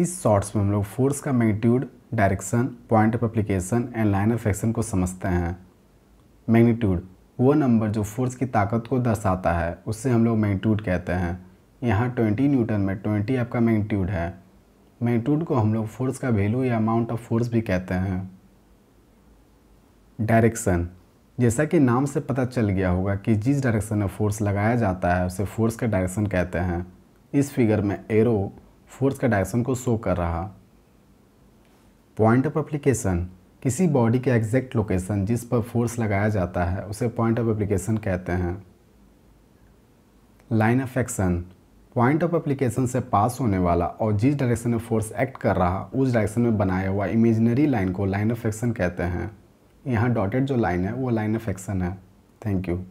इस शॉर्ट्स में हम लोग फोर्स का magnitude direction point of application and line of action को समझते हैं मैग्नीट्यूड वो नंबर जो फोर्स की ताकत को दर्शाता है उससे हम लोग मैग्नीट्यूड कहते हैं यहाँ ट्वेंटी न्यूटन में ट्वेंटी आपका मैग्नीट्यूड है मैग्नीट्यूड को हम लोग फोर्स का वैल्यू या अमाउंट ऑफ फोर्स भी कहते हैं डायरेक्शन जैसा कि नाम से पता चल गया होगा कि जिस डायरेक्शन में फोर्स लगाया जाता है उसे फोर्स का डायरेक्शन कहते हैं इस फिगर में एरो फोर्स का डायरेक्शन को शो कर रहा पॉइंट ऑफ एप्लीकेशन किसी बॉडी के एग्जैक्ट लोकेशन जिस पर फोर्स लगाया जाता है उसे पॉइंट ऑफ एप्लीकेशन कहते हैं line of action point of application से पास होने वाला और जिस डायरेक्शन में फोर्स एक्ट कर रहा उस डायरेक्शन में बनाया हुआ इमेजनरी लाइन को लाइन ऑफ एक्शन कहते हैं यहाँ डॉटेड जो लाइन है वो लाइन ऑफ एक्शन है थैंक यू